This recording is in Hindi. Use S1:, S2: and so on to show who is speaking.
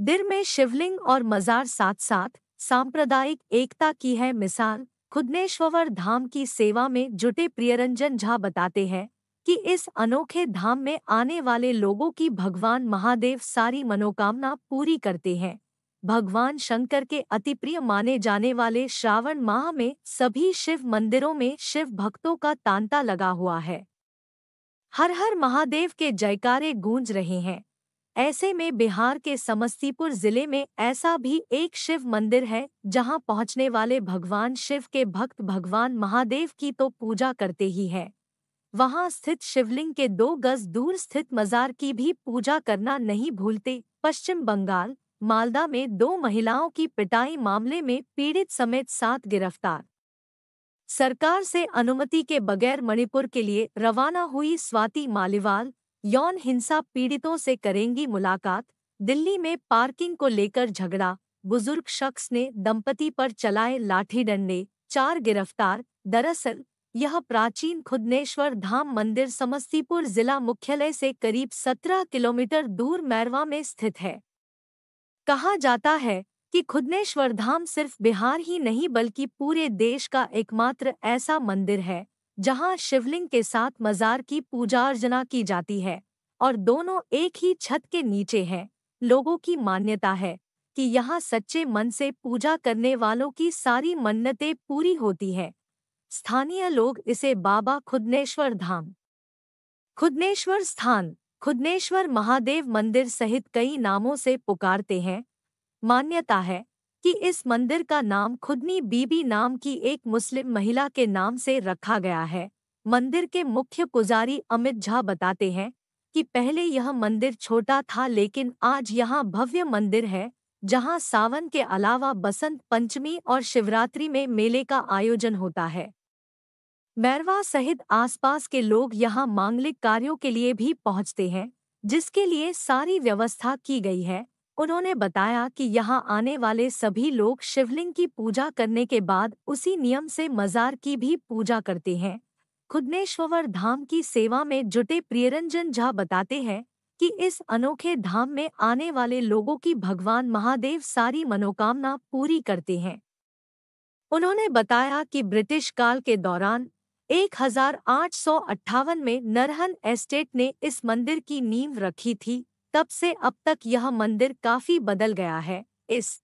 S1: दिर में शिवलिंग और मजार साथ साथ सांप्रदायिक एकता की है मिसाल खुदनेश्वर धाम की सेवा में जुटे प्रियरंजन झा बताते हैं कि इस अनोखे धाम में आने वाले लोगों की भगवान महादेव सारी मनोकामना पूरी करते हैं भगवान शंकर के अति प्रिय माने जाने वाले श्रावण माह में सभी शिव मंदिरों में शिव भक्तों का तांता लगा हुआ है हर हर महादेव के जयकारे गूंज रहे हैं ऐसे में बिहार के समस्तीपुर जिले में ऐसा भी एक शिव मंदिर है जहां पहुंचने वाले भगवान शिव के भक्त भगवान महादेव की तो पूजा करते ही है वहां स्थित शिवलिंग के दो गज दूर स्थित मजार की भी पूजा करना नहीं भूलते पश्चिम बंगाल मालदा में दो महिलाओं की पिटाई मामले में पीड़ित समेत सात गिरफ्तार सरकार से अनुमति के बगैर मणिपुर के लिए रवाना हुई स्वाति मालीवाल यौन हिंसा पीड़ितों से करेंगी मुलाकात दिल्ली में पार्किंग को लेकर झगड़ा बुजुर्ग शख्स ने दंपति पर चलाए लाठी डंडे चार गिरफ्तार दरअसल यह प्राचीन खुदनेश्वर धाम मंदिर समस्तीपुर जिला मुख्यालय से करीब 17 किलोमीटर दूर मैरवा में स्थित है कहा जाता है कि खुदनेश्वर धाम सिर्फ बिहार ही नहीं बल्कि पूरे देश का एकमात्र ऐसा मंदिर है जहां शिवलिंग के साथ मजार की पूजा अर्चना की जाती है और दोनों एक ही छत के नीचे हैं लोगों की मान्यता है कि यहाँ सच्चे मन से पूजा करने वालों की सारी मन्नतें पूरी होती हैं स्थानीय लोग इसे बाबा खुदनेश्वर धाम खुदनेश्वर स्थान खुदनेश्वर महादेव मंदिर सहित कई नामों से पुकारते हैं मान्यता है कि इस मंदिर का नाम खुदनी बीबी नाम की एक मुस्लिम महिला के नाम से रखा गया है मंदिर के मुख्य पुजारी अमित झा बताते हैं कि पहले यह मंदिर छोटा था लेकिन आज यहाँ भव्य मंदिर है जहाँ सावन के अलावा बसंत पंचमी और शिवरात्रि में मेले का आयोजन होता है मैरवा सहित आसपास के लोग यहाँ मांगलिक कार्यों के लिए भी पहुँचते हैं जिसके लिए सारी व्यवस्था की गई है उन्होंने बताया कि यहां आने वाले सभी लोग शिवलिंग की पूजा करने के बाद उसी नियम से मजार की भी पूजा करते हैं खुदनेश्वर धाम की सेवा में जुटे प्रियरंजन झा बताते हैं कि इस अनोखे धाम में आने वाले लोगों की भगवान महादेव सारी मनोकामना पूरी करते हैं उन्होंने बताया कि ब्रिटिश काल के दौरान एक में नरहन एस्टेट ने इस मंदिर की नींव रखी थी तब से अब तक यह मंदिर काफी बदल गया है इस